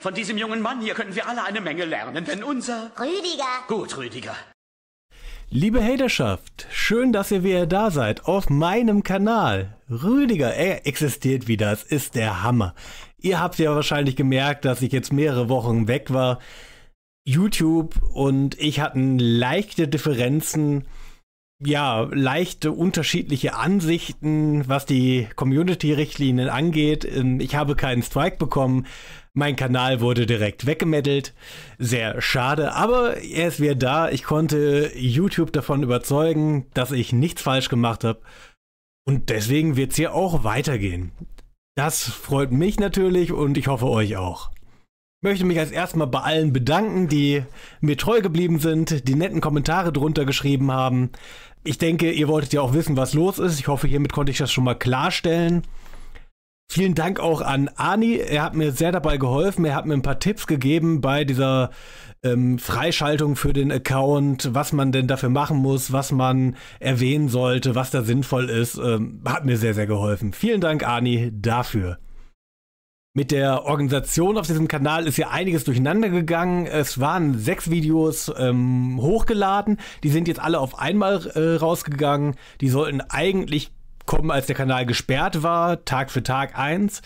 Von diesem jungen Mann hier können wir alle eine Menge lernen, denn unser... Rüdiger. Gut, Rüdiger. Liebe Haterschaft, schön, dass ihr wieder da seid auf meinem Kanal. Rüdiger, er existiert wieder, es ist der Hammer. Ihr habt ja wahrscheinlich gemerkt, dass ich jetzt mehrere Wochen weg war. YouTube und ich hatten leichte Differenzen ja, leichte unterschiedliche Ansichten, was die Community-Richtlinien angeht. Ähm, ich habe keinen Strike bekommen. Mein Kanal wurde direkt weggemettelt. Sehr schade, aber er ist wieder da. Ich konnte YouTube davon überzeugen, dass ich nichts falsch gemacht habe. Und deswegen wird es hier auch weitergehen. Das freut mich natürlich und ich hoffe euch auch Ich möchte mich als erstmal bei allen bedanken, die mir treu geblieben sind, die netten Kommentare drunter geschrieben haben. Ich denke, ihr wolltet ja auch wissen, was los ist. Ich hoffe, hiermit konnte ich das schon mal klarstellen. Vielen Dank auch an Ani. Er hat mir sehr dabei geholfen. Er hat mir ein paar Tipps gegeben bei dieser ähm, Freischaltung für den Account, was man denn dafür machen muss, was man erwähnen sollte, was da sinnvoll ist. Ähm, hat mir sehr, sehr geholfen. Vielen Dank, Ani, dafür. Mit der Organisation auf diesem Kanal ist ja einiges durcheinander gegangen. Es waren sechs Videos ähm, hochgeladen. Die sind jetzt alle auf einmal äh, rausgegangen. Die sollten eigentlich kommen, als der Kanal gesperrt war, Tag für Tag eins.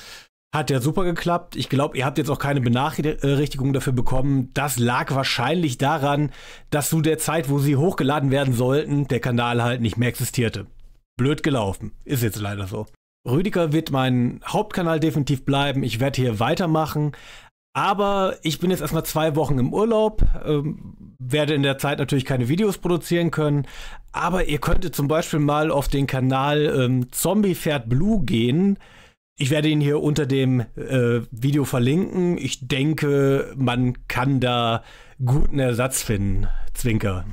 Hat ja super geklappt. Ich glaube, ihr habt jetzt auch keine Benachrichtigung dafür bekommen. Das lag wahrscheinlich daran, dass zu der Zeit, wo sie hochgeladen werden sollten, der Kanal halt nicht mehr existierte. Blöd gelaufen. Ist jetzt leider so. Rüdiger wird mein Hauptkanal definitiv bleiben. Ich werde hier weitermachen. Aber ich bin jetzt erstmal zwei Wochen im Urlaub, ähm, werde in der Zeit natürlich keine Videos produzieren können. Aber ihr könntet zum Beispiel mal auf den Kanal ähm, Zombie Pferd Blue gehen. Ich werde ihn hier unter dem äh, Video verlinken. Ich denke, man kann da guten Ersatz finden. Zwinker.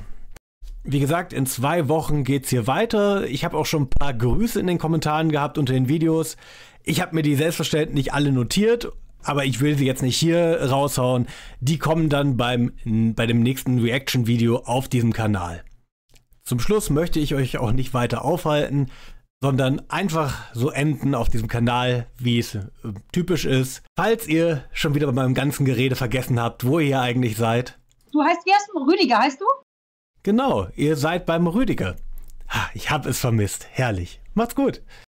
Wie gesagt, in zwei Wochen geht es hier weiter. Ich habe auch schon ein paar Grüße in den Kommentaren gehabt unter den Videos. Ich habe mir die selbstverständlich alle notiert, aber ich will sie jetzt nicht hier raushauen. Die kommen dann beim, bei dem nächsten Reaction-Video auf diesem Kanal. Zum Schluss möchte ich euch auch nicht weiter aufhalten, sondern einfach so enden auf diesem Kanal, wie es äh, typisch ist. Falls ihr schon wieder bei meinem ganzen Gerede vergessen habt, wo ihr hier eigentlich seid. Du heißt, wie heißt du? Rüdiger heißt du? Genau, ihr seid beim Rüdiger. Ich habe es vermisst. Herrlich. Macht's gut.